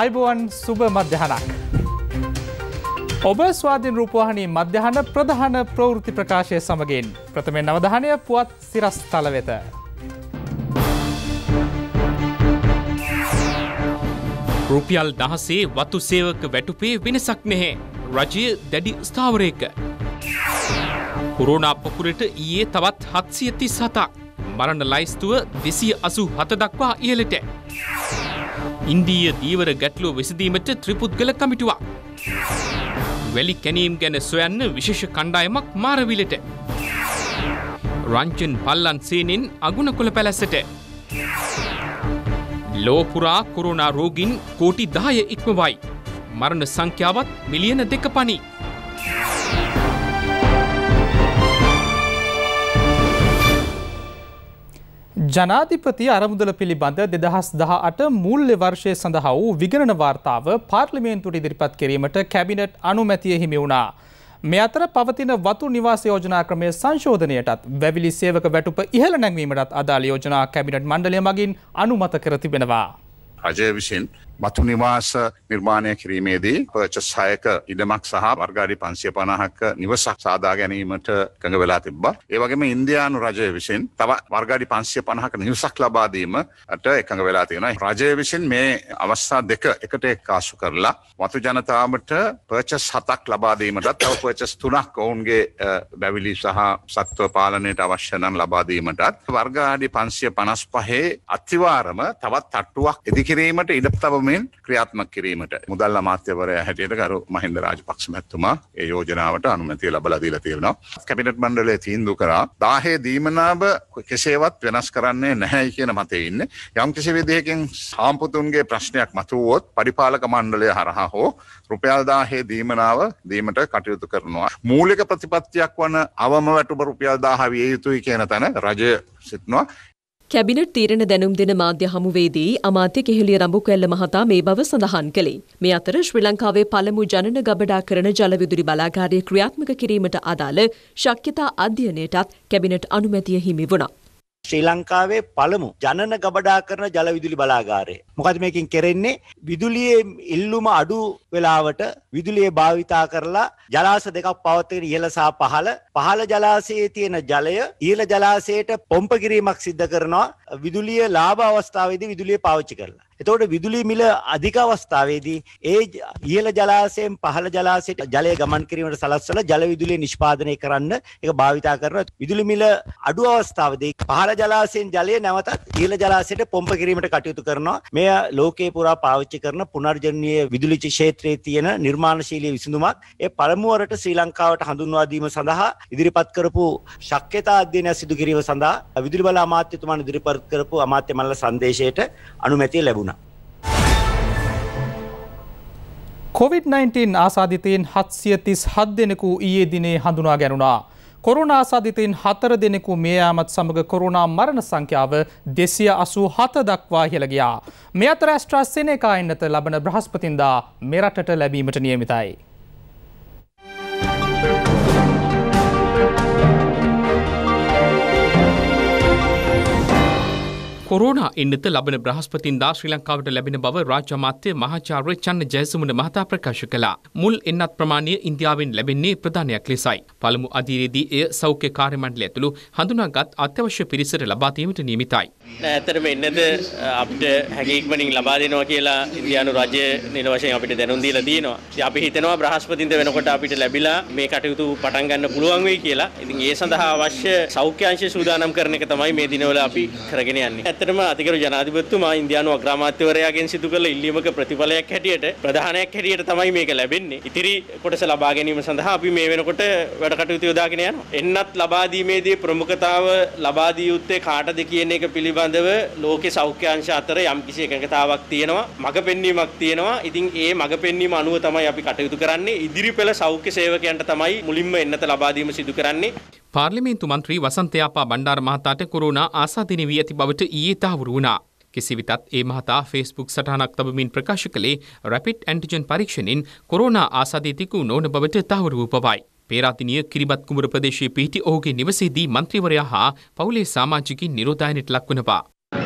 අයිබෝවන් සුභ මධ්‍යහනක්. ඔබ ස්වාධීන් රූපවාහනී මධ්‍යහන ප්‍රධාන ප්‍රවෘති ප්‍රකාශය සමගින් ප්‍රථමෙන් නවධානය පුවත් සිරස් තල වෙත. රුපියල් දහසේ වතු සේවක වැටුපේ වෙනසක් නැහැ. රජය දැඩි ස්ථාවරයක. කොරෝනා පොකුරට ඊයේ තවත් හත්සියති සතක්. මරණ ලයිස්තුව දෙසිය අසු හත දක්වා ඉහලට. ඉන්දීය දීවර ගැටලුව විසඳීමට ත්‍රිපුද්ගල කමිටුවක්. වැලි කැනීම් ගැන සොයන්න විශේෂ කණ්ඩායමක් මාරවිලට. රංචන් පල්ලන් සේනෙන් අගුණ කොළ පැලැස්සට. ලෝපුරා කොරුණා රෝගින් කෝටි දාය ඉක්මවයි. මරණ සංඛ්‍යාවත් මිලියන දෙක පනිී. ජනාධිපති අරමුදල පිළිබඳ දෙදහස් දහ අට මුල්්‍ය වර්ෂය සඳහා වූ විගණන වාර්තාව පාර්ලිමේන්තුට ඉදිරිපත් කිරීමට කැබිනට් අනුමැතිය හිමි වුණා. මෙ අතර පවතින වතු නිවාස යෝජනා ක්‍රමය සංශෝධනයටත් වැවිලි සේවක වැටුප ඉහළ නැංවීමටත් අදාළ යෝජනා කැබිනට් මණ්ඩලය මගින් අනුමත කර තිබෙනවා. රජය විසින් බතු නිවාස නිර්මාණය කිරීමේදී පර්චස් හයක ඉඩමක් සහ වර්ගාඩි පන්සිය පණහක නිවසක් සාදා ගැනීමට කඟ වෙලා තිබ්බ. ඒවගේම ඉන්දයානු රජය විසින් තව වර්ගාඩි පන්සිය පණහක නිවසක් ලබාදීමට එකඟ වෙලා තියෙන. රජය විසින් මේ අවස්ථා දෙක එකට එක්කාසු කරලා මතු ජනතාවට පර්චස් හතක් ලබාදීමටත් තව පර්චස් තුනක් ඔවුන්ගේ බැවිලි සහ සත්ව පාලනයට අවශ්‍යනන් ලබාදීමටත් වර්ගාඩි පන්සිය පනස් පහේ අතිවාරම තවත් තට්ටුවක් එදිකිරීමට ඉඩ තබම ක්‍රමෙන් ක්‍රියාත්මක කිරීමට මුදල් අමාත්‍යවරයා හැටියට ගරු මහින්ද රාජපක්ෂ මැතිතුමා ඒ යෝජනාවට අනුමැතිය ලබලා දීලා තියෙනවා. කැබිනට් මණ්ඩලය තීන්දුව කරා 10 දීමනාව කෙසේවත් වෙනස් කරන්නේ නැහැ කියන මතයේ ඉන්නේ. යම් කිසි විදිහකින් සාම්පතුන්ගේ ප්‍රශ්නයක් මතුවුවොත් පරිපාලක මණ්ඩලය හරහා හෝ රුපියල් 10 දීමනාව දීමට කටයුතු කරනවා. මූලික ප්‍රතිපත්තියක් වන අවම වැටුප රුපියල් 1000 විය යුතුයි කියන තැන රජය සිටනවා. කැබිනට් තීරණ දැනුම් දෙන මාධ්‍ය හමුවේදී අමාත්‍ය කෙහෙලිය රඹුකැල්ල මහතා මේ බව සඳහන් කළේ. මේ අතර ශ්‍රී ලංකාවේ පළමු ජනන ගබඩා කරන ජලවිදුලි බලාගාරය ක්‍රියාත්මක කිරීමට අදාළ ශක්්‍යතා අධ්‍යයනයටත් කැබිනට් අනුමැතිය හිමි වුණා. ශ්‍රී ලංකාවේ පළමු ජනන ගබඩා කරන ජල විදුලි බලාගාරය. මොකද මේකින් කෙරෙන්නේ විදුලියේ ඉල්ලුම අඩු වෙලාවට විදුලිය භාවිතා කරලා ජලාශ දෙකක් පවත්වගෙන ඉහළ සහ පහළ පහළ ජලාශයේ තියෙන ජලය ඉහළ ජලාශයට පොම්ප කිරීමක් සිද්ධ කරනවා. විදුලිය ලාභ අවස්ථාවේදී විදුලිය පාවිච්චි කරලා. එතකොට විදුලි මිල අධික අවස්ථාවේදී ඒ ඉහළ ජලාශයෙන් පහළ ජලාශයට ජලය ගමන් කිරීමට සලස්වලා ජල විදුලිය නිෂ්පාදනය කරන්න ඒක භාවිතා කරනවා. විදුලි මිල අඩු අවස්ථාවේදී පහළ ජලාශයෙන් ජලය නැවතත් ඉහළ ජලාශයට පොම්ප කිරීමට කටයුතු කරනවා. මෙය ලෝකේ පුරා පාවිච්චි කරන පුනර්ජනනීය විදුලි ක්ෂේත්‍රයේ තියෙන නිර්මාණශීලී විසඳුමක්. ඒ පළමුවරට ශ්‍රී ලංකාවට හඳුන්වා දීම සඳහා ඉදිරිපත් කරපු ශක්්‍යතා අධ්‍යයනය සිදු කිරීම සඳහා විදුලි බල අමාත්‍යතුමන් ඉදිරිපත් ඉදිරිපත් කරපු අමාත්‍ය මල්ල සංදේශයට අනුමැතිය ලැබුණා. COVID-19 ආසාධිතයෙන් හත්සිය තිස් හත් දෙනෙකු ඊයේ දිනේ හඳුනා ගැනුණා. කොරුණාසාධිතයින් හතර දෙනෙකු මේ යාමත් සමඟ කොරුණා මරණ සංඛ්‍යාව දෙසිය අසූ හත දක්වා හෙළගියා. මෙ අත රැස්ට්‍රස් සෙනකායින්නත ලබන බ්‍රහස්පතින්දා මෙරටට ලැබීමට නියමිතයි. කොරෝනා එන්නත ලබන බ්‍රහස්පතින්දා ශ්‍රී ලංකාවට ලැබෙන බව රාජ්‍ය අමාත්‍ය මහාචාර්ය චන්න ජයසුමන මහතා ප්‍රකාශ කළා. මුල් එන්නත් ප්‍රමාණය ඉන්දියාවෙන් ලැබෙන්නේ ප්‍රධානයක් ලෙසයි. පළමු අධීරයේදී එය සෞඛ්‍ය කාර්ය මණ්ඩලය ඇතුළු හඳුනාගත් අත්‍යවශ්‍ය පිරිසට ලබා දීමට නියමිතයි. ඇත්තටම එන්නද අපිට හැකි ඉක්මනින් ලබා දෙනවා කියලා ඉන්දියානු රජය නිල වශයෙන් අපිට දැනුම් දීලා තියෙනවා. ඉතින් අපි හිතනවා බ්‍රහස්පතින්ද වෙනකොට අපිට ලැබිලා මේ කටයුතු පටන් ගන්න පුළුවන් වෙයි කියලා. ඉතින් ඒ සඳහා අවශ්‍ය සෞඛ්‍ය අංශය සූදානම් කරන එක තමයි මේ දිනවල අපි කරගෙන යන්නේ. ඇත්තටම අතිකරු ජනාධිපතිතුමා ඉන්දියානු අග්‍රාමාත්‍යවරයාගෙන් සිදු කළ ඉල්ලීමක ප්‍රතිඵලයක් හැටියට ප්‍රධානයක් හැටියට තමයි මේක ලැබෙන්නේ. ඉතිරි කොටස ලබා ගැනීම සඳහා අපි මේ වෙනකොට වැඩ කටයුතු යොදාගෙන යනවා. එන්නත් ලබා දීමේදී ප්‍රමුඛතාව ලබා දිය යුත්තේ කාටද කියන එක පිළිබඳව ලෝකේ සෞඛ්‍ය අංශ අතර යම්කිසි එකඟතාවක් තියෙනවා. මඟ පෙන්වීමක් තියෙනවා. ඉතින් ඒ මඟ පෙන්වීම අනුව තමයි අපි කටයුතු කරන්නේ. ඉදිරිපෙළ සෞඛ්‍ය සේවකයන්ට තමයි මුලින්ම එන්නත ලබා දීම සිදු කරන්නේ. පාර්ලිමේන්තු මන්ත්‍රී වසන්තයාපා බණ්ඩාර මහතාට කොරෝනා ආසාදින වී ඇති බවට ඊයේ තහවුරු වුණා. කෙසිවිතත් ඒ මහතා ෆේස්බුක් සටහනක් තබමින් ප්‍රකාශ කළේ රැපිඩ් ඇන්ටිජන් පරීක්ෂණින් කොරෝනා ආසාදී තිකු නොවන බවට තහවුරු වූ බවයි. පේරාතිනිය කිරිබත් කුමර ප්‍රදේශයේ පිහිටි ඔහුගේ නිවසේදී මන්ත්‍රීවරයා හා පවුලේ සමාජිකින් නිරෝධායනයට ලක්වනවා.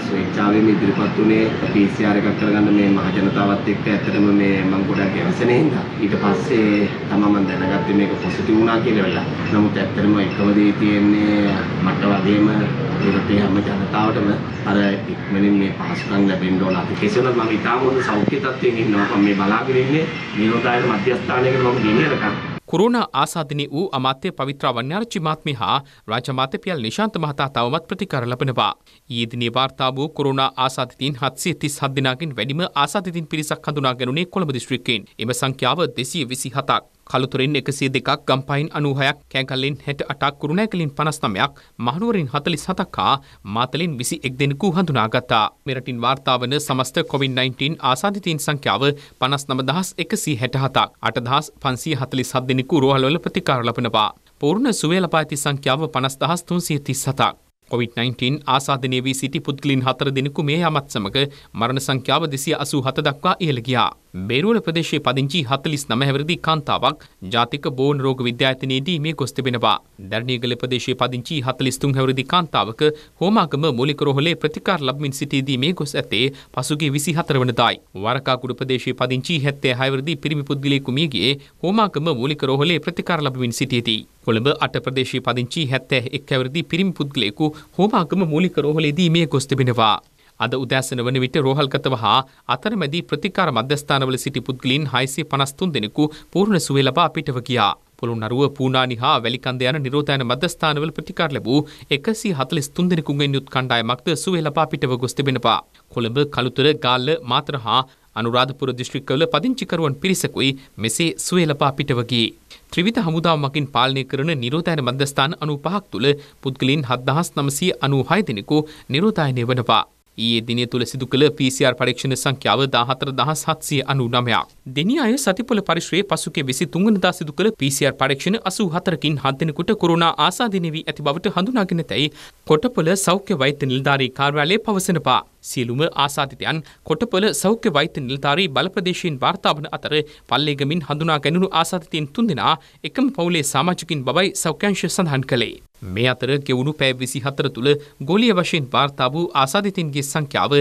ස්වේච්ඡාවෙන් ඉදිරිපත් උනේ PCR එකක් කරගන්න මේ මහජනතාවත් එක්ක ඇත්තටම මේ මම ගොඩක් ගැවසෙනේ හින්දා ඊට පස්සේ තමයි මම දැනගත්තේ මේක පොසිටිව් වුණා කියලා වෙලා. නමුත් ඇත්තටම එකම දේ තියෙන්නේ මට වගේම ඒකේ හැම ජනතාවටම අර ඉක්මනින් මේ පහසුකම් ලැබෙන්න ඕන. අපි කෙසේ වුණත් මම ඉතාම හොඳ සෞඛ්‍ය තත්ත්වයෙන් ඉන්නවා. මම මේ බලාගෙන ඉන්නේ නිරෝධායන මධ්‍යස්ථානයකට මම ගෙනියනකම් කුරුණ ආසාධනය වූ අමාත්‍ය පවිත්‍රාවන් අරච්චි මාත්මි හා රාජමාතපියල් නිශාන්ත මහතා තවමත් ප්‍රතිකර ලබනවා. ඊදිනේ වාර්තා වූ කුරුණ ආසාධිතීන් හත්සේ තිස් හත් දෙනාගෙන් වැඩිම ආසාධිතීන් පිරිසක් හඳුනා ගැනුණේ කොළඹ දිස්ත්‍රික්කයෙන්. එම සංඛ්‍යාව දෙසිය විසි හතක්. කළුතුරෙන් එකසිය දෙකක් ගම්පයින් අනූහයක් කෑගල්ලෙන් හැට අටක් කුරුණෑකලින් පනස්නමයක් මහනුවරින් හතලි සතක්කා මාතලෙන් විසි එක් දෙනෙකු හඳුනාගත්තා. මෙරටින් වාර්තාාවන සමස්ත COොVID-19 ආසාධිතීන් සංඛ්‍යාව පනස් නමදහස් එකසි හැටහතක් අටදහස් පන්සී හතලි සත් දෙෙනෙකු රෝහලොල ප්‍රතිකාරලපනවා. පූර්ණ සුවේලපාඇති සංඛ්‍යාව පනස්දහස් තුන්සිය තිස් සතක්. COVID-19 ආසාධනය වී සිටි පුද්ගලින් හතර දෙනෙකු මේ යමත් සමඟ මරණ සංඛ්‍යාව දෙසිය අසූ හත දක්වා ඉහළ ගියා. බේරුවල ප්‍රදේශයේ පදිංචි 49 හැවිරිදි කාන්තාවක් ජාතික බෝන් රෝග විද්‍යායතනයේදී මිය ගොස් තිබෙනවා. දැරණියගල ප්‍රදේශයේ පදිංචි 43 හැවිරිදි කාන්තාවක හෝමාගම මූලික රෝහලේ ප්‍රතිකාර ලබමින් සිටියේදී මිය ගොස් ඇත්තේ පසුගිය 24 වනදායි. වරකාකුඩු ප්‍රදේශයේ පදිංචි 76 හැවිරිදි පිරිමි පුද්ගලයෙකු මිය ගියේ හෝමාගම මූලික රෝහලේ ප්‍රතිකාර ලබමින් සිටියේදී. කොළඹ අට ප්‍රදේශයේ පදිංචි 71 හැවිරිදි පිරිමි පුද්ගලයෙකු හෝමාගම මූලික රෝහලේදී මිය ගොස් තිබෙනවා. අද උදෑසන වන විට රෝහල්ගතව හා අතරමැදි ප්‍රතිකාර මධ්‍යස්ථානවල සිටි පුද්ගලින් හයිසේ පනස්තුන් දෙනෙකු පූර්ණ සුවේ ලබා පිටව ගියා. පොළුනරුව පූනානි හා වැලිකන්ද යන නිරෝධායන මධ්‍යස්ථානවල ප්‍රතිකාර ලැබූ එකසි හතලිස් තුන් දෙනෙකුගෙන් යුත් කණ්ඩායමක්ද සුවේ ලබා පිටව ගොස් තිබෙනවා. කොළඹ කළුතර ගාල්ල මාතර හා අනුරාධපුර දිස්ත්‍රික්කවල පදිංචිකරුවන් පිරිසකුයි මෙසේ සුවේ ලබා පිටව ගියේ. ත්‍රිවිධ හමුදා මගින් පාලනය කරන නිරෝධායන මධ්‍යස්ථාන 95ක් තුල පුද්ගලයන් 7996 දෙනෙකු නිරෝධායනය වනවා. ඊයේ දිනේ තුල සිදු කළ PCR පරීක්ෂණ සංඛ්‍යාව 14799ක්. දෙනියාය සතිපොළ පරිශ්‍රයේ පසුගිය 23 වෙනිදා සිදු කළ PCR පරීක්ෂණ 84කින් 7 දිනෙකට කොරෝනා ආසාදින වී ඇති බවට හඳුනාගෙන තැයි කොටපොළ සෞඛ්‍ය වෛද්‍ය නිලධාරී කාර්යාලය පවසනවා. සියලුම ආසාධිතයන් කොටපොළ සෞඛ්‍ය වෛත්‍ය නිලධාරී බලප්‍රදේශයෙන් වාර්තාාවන අතර පල්ලේගමින් හඳුනා ගැනුණු ආසාධිතයන් තුන්දෙනා එකම පවුලේ සාමාජිකින් බවයි සෞඛ්‍යංශ සඳහන් කළේ. මේ අතර ගෙවුණු පැය විසි හතර තුළ ගොලිය වශයෙන් වාර්තා වූ ආසාධිතයන්ගේ සංඛ්‍යාව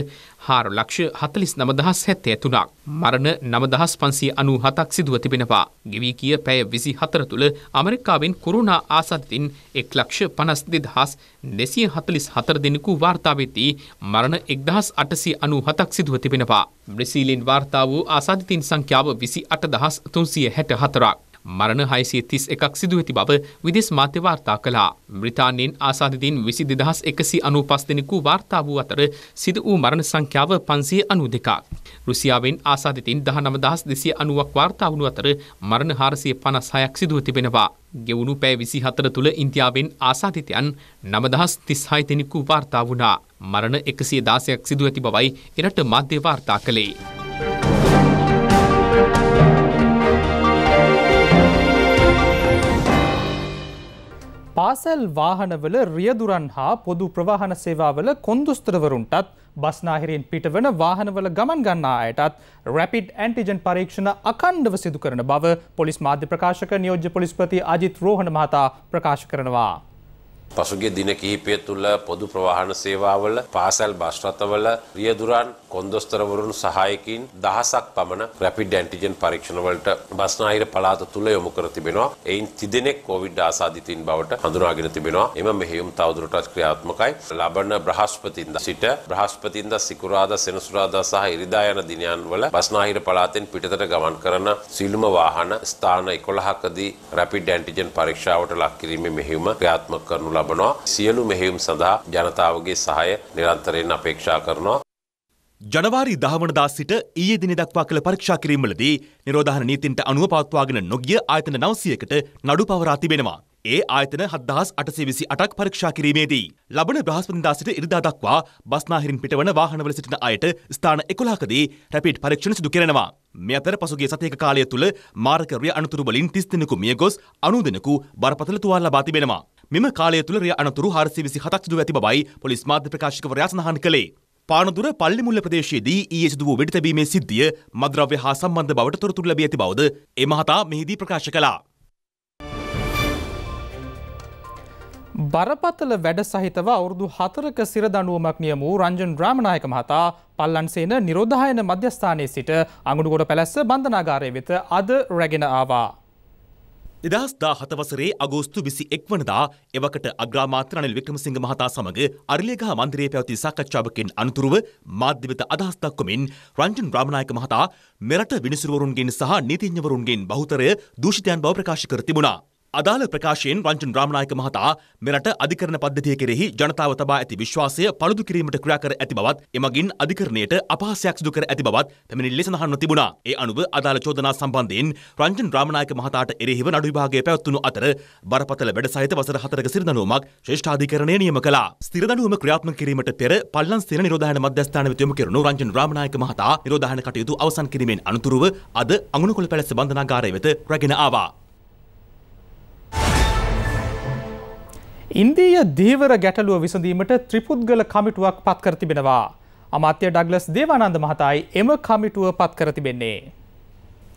හාර ලක්ෂ හතලිස් නමදහස් හැත්ත ඇතුනක්. මරණ නමදහස් පන්සේ අනු හතක් සිදුව තිබෙනවා. ගෙවී කිය පැය විසි හතර තුළ අමරිකාවෙන් කොරුණා ආසාධිතින් එක් ලක්ෂ පනස් දෙදහස් දෙසිය හතලිස් හතර දෙනෙකු වාර්තාාවවෙති මරණ එක්දහ දහස් අටසි අනු හතක් සිදුව තිබෙනවා. බ්‍රසීලින් වාර්තා වූ ආසාධිතින් සංඛ්‍යාව විසි අට දහස් තුන්සිය හැට හතරක්. මරණ හයිසිය තිස් එකක් සිදු ඇති බව විදෙස් මාත්‍ය වාර්තා කළා. බ්‍රිතාන්‍යයෙන් ආසාධිතීන් විසි දෙදහස් එකසි අනු පස් දෙනෙකු වාර්තා වූ අතර සිදු වූ මරණ සංඛ්‍යාව පන්සිය අනු දෙකක්. රුසියාවෙන් ආසාධිතීන් දහ නමදහස් දෙසිය අනුවක් වාර්තා වුණු අතර මරණ හාරසිය පනස් හයක් සිදුව තිබෙනවා. ගෙවුණු පෑ විසි හතර තුළ ඉන්තියාවෙන් ආසාධිතයන් නමදහස් තිස් හයිතෙනෙකු වාර්තා වුණා. මරණ එකසිය දාසයක් සිදුව ඇති බවයි එරට මාධ්‍ය වාර්තා කළේ. පාසැල් වාහනවල රියදුරන් හා පොදු ප්‍රවාහන සේවාවල කොන්දුස්ත්‍රවරුන්ටත් බස්නාහිරයෙන් පිටවන වාහනවල ගමන් ගන්නා අයටත් රැපිඩ් ඇන්ටිජන් පරීක්ෂණ අකණ්ඩව සිදු කරන බව පොලිස් මාධ්‍ය ප්‍රකාශක නියෝජ්‍ය පොලිස්පති අජිත් රෝහණ මහතා ප්‍රකාශ කරනවා. පසුගේ දින කිහිපය තුළ පොදු ප්‍රවාහන සේවාවල පාසැල් බස්රථවල රියදුරන් කොන්දොස්තරවරුන් සහායකින් දහසක් පමණ රැපිඩ් ඇන්ටිජන් පරීක්ෂණවලට බස්නාහිර පළාත තුල යොමු කර තිබෙනවා. එයින් තිදෙනෙක් කොවිඩ් ආසාදිතින් බවට හඳුනාගෙන තිබෙනවා. එම මෙහෙයුම් තවදුරටත් ක්‍රියාත්මකයි. ලබන බ්‍රහස්පතින්දා සිට බ්‍රහස්පතින්දා සිකුරාදා සෙනසුරාදා සහ ඉරිදා යන දිනයන්වල බස්නාහිර පළාතෙන් පිටතට ගමන් කරන සීලුම වාහන ස්ථාන 11කදී රැපිඩ් ඇන්ටිජන් පරීක්ෂාවට ලක් කිරීමේ මෙහෙයුම ක්‍රියාත්මක කරනු ලබනවා. සියලු මෙහෙයුම් සඳහා ජනතාවගේ සහාය නිරන්තරයෙන් අපේක්ෂා කරනවා. ජනවාරි දහවනදා සිට ඊයේ දින දක්වා කළ පරීක්ෂා කිරීමලදී නිරෝධාන නීතින්ට අනුව පවත්වාගෙන නොගිය ආයතන නවසයකට නඩු පවරා තිබෙනවා. ඒ ආයතන හදදාස් අටසේ විසි අටක් පරීක්ෂා කිරීමේදී. ලබන බ්‍රහස්පතිදා සිට ඉරිදා දක්වා බස්නාහිරින් පිටවන වාහනවල සිටින අයට ස්ථාන එකොලාකදී රැපිඩ් පරීක්ෂණ සිදු කරනවා. මේ අතර පසුගේ සතයක කාලය තුළ මාර්කරය අනතුරුවලින් තිස් දෙනෙකු මිය ගොස් අනුදෙනෙකු බරපතල තුවාල් ලබා තිබෙනවා. මෙම කාලය තුළ රිය අනතුරු හාරසි විසි හතක් සිදු ඇති බවයි පොලිස් මාධ්‍ය ප්‍රකාශකවරයා සඳහන් කළේ. පානදුර පල්ලිමුල්ල ප්‍රදේශයේදී ඊයේ සිදු වූ වෙඩිතැබීමේ සිද්ධිය මද්‍රව්‍ය හා සම්බන්ධ බවට තොරතුරු ලැබී ඇති බවද ඒ මහතා මෙහිදී ප්‍රකාශ කළා. බරපතල වැඩ සහිතව අවුරුදු හතරක සිර දඩුවමක් නියම වූ රංජන් ්‍රාමණයක මහතා පල්ලන්සේන නිරෝධායන මධ්‍යස්ථානයේ සිට අගුණුගොඩ පැලැස්ස බන්ධනාගාරය වෙත අද රැගෙන ආවා. දෙදහස් දාහත වසරේ අගෝස්තු විසි එක්වනදා එවකට අග්‍රාමාත්‍ර අනිල් වික්‍රමසිංහ මහතා සමග අරිලේගහ මන්දිරයේ පැවති සාකච්ඡාවකින් අනතුරුව මාධ්‍යවිත අදහස් දක්වමින් රංජන් රාමනායක මහතා මෙරට විනිසුරුවරුන්ගෙන් සහ නීතිඥවරුන්ගෙන් බහුතරය දූෂිතයන් බව ප්‍රකාශ කර තිබුණා. අදාළ ප්‍රකාශයෙන් රංජන් රාමනායක මහතා මෙරට අධිකරණ පද්ධතිය කෙරෙහි ජනතාව තබා ඇති විශ්වාසය පළුදු කිරීමට ක්‍රියා කර ඇති බවත් එමගින් අධිකරණයට අපහාසයක් සිදු කර ඇති බවත් පැමිණිල්ලේ සඳහන්ව තිබුණා. ඒ අනුව අදාළ චෝදනා සම්බන්ධයෙන් රංජන් රාමනායක මහතාට එරෙහිව නඩු විභාගය පැවැත්වුණු අතර බරපතල වැඩ සහිත වසර හතරක සිරදඬුවමක් ශ්‍රේෂ්ඨාධිකරණය නියම කළා. ස්ථිරදඬුවම ක්‍රියාත්මක කිරීමට පෙර පල්ලන් ස්ථිර නිරෝධායන මධ්‍යස්ථාන වෙත යොමු කෙරුණු රංජන් රාමනායක මහතා නිරෝධායන කටයුතු අවසන් කිරීමෙන් අනතුරුව අද අඟුණකොළ පැලැස්ස බන්ධනාගාරය වෙත රැගෙන ආවා. ඉන්දීය දීවර ගැටලුව විසඳීමට ත්‍රිපුද්ගල කමිටුවක් පත්කර තිබෙනවා. අමාත්‍ය ඩග්ලස් දේවානන්ද මහතායි එම කමිටුව පත්කර තිබෙන්නේ.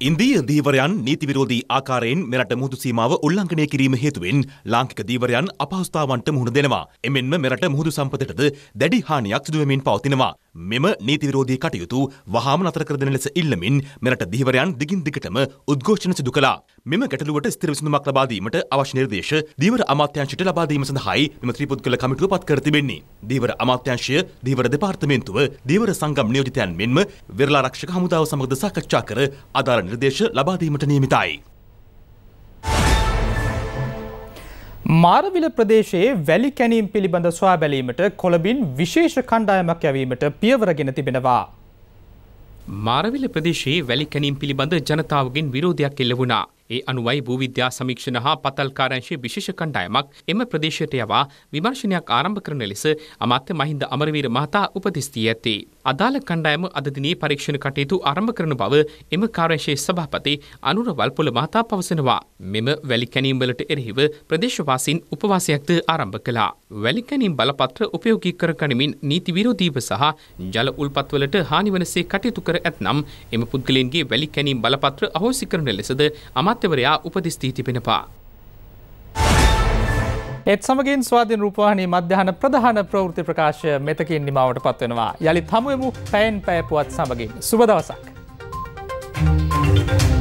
ඉන්දීය දීවරයන් නීතිවිරෝධී ආකාරයෙන් මෙරට මුහුදු සීමාව උල්ලංඝනය කිරීම හේතුවෙන් ලාංකික දීවරයන් අපහසුතාවන්ට මුහුණ දෙනවා. එමෙන්ම මෙරට මුහුදු සම්පතටද දැඩි හානියක් සිදුවෙමින් පවතිනවා. මෙම නීති විරෝධී කටයුතු වහාම නතර කර දෙන ලෙස ඉල්ලමින් මෙරට දිවිවරයන් දිගින් දිගටම උද්ඝෝෂණ සිදු කළා. මෙම ගැටලුවට ස්ථිර විසඳුමක් ලබා දීමට අවශ්‍ය නිර්දේශ දීවර අමාත්‍යාංශයට ලබා දීම සඳහායි මෙම ත්‍රිපුද්ගල කමිටුව පත් කර තිබෙන්නේ. දීවර අමාත්‍යාංශය දීවර දෙපාර්තමේන්තුව දීවර සංගම් නියෝජිතයන් මෙන්ම වෙරළාරක්ෂක හමුදාව සමගද සාකච්ඡා කර අදාළ නිර්දේශ ලබා දීමට නියමිතයි. මාරවිල ප්‍රදේශයේ වැලි කැනීම් පිළිබඳ ස්වා බැලීමට කොළඹින් විශේෂ කණ්ඩායමක් යැවීමට පියවරගෙන තිබෙනවා. මාරවිල ප්‍රදේශයේ වැලි කැනීම් පිළිබඳ ජනතාවගෙන් විරෝධයක් එල්ල වුණා. ඒ අනුවයි භූවිද්‍යා සමීක්ෂණ හා පතල්කාරංශයේ විශේෂ කණ්ඩායමක් එම ප්‍රදේශයට යවා විමර්ශනයක් ආරම්භ කරන ලෙස අමාත්‍ය මහින්ද අමරවීර මහතා උපදෙස් දී ඇතේ. අදාළ කණ්ඩායම අද දිනේ පරීක්ෂණ කටයුතු ආරම්භ කරන බව එම කාර්යශේ සභාපති අනුර වල්පොල මහතා පවසනවා. මෙම වැලි කැණීම් වලට එරෙහිව ප්‍රදේශවාසීන් උපවාසයක්ද ආරම්භ කළා. වැලි කැණීම් බලපත්‍ර උපයෝගී කර ගනිමින් නීති විරෝධීව සහ ජල උල්පත්වලට හානි වනසේ කටයුතු කර ඇතනම් එම පුද්ගලයන්ගේ වැලි කැණීම් බලපත්‍ර අහෝසි කරන ලෙසද අමාත්‍යවරයා උපදෙස් දී තිබෙනවා. එත් සමගින් ස්වාධීන් රූපවාහිනී මධ්‍යහන ප්‍රධාන ප්‍රවෘත්ති ප්‍රකාශය මෙතකින් නිමාවට පත්වෙනවා. යළි තමුයමු පැයෙන් පැයපුවත් සමගින්. සුබ දවසක්. Thank you.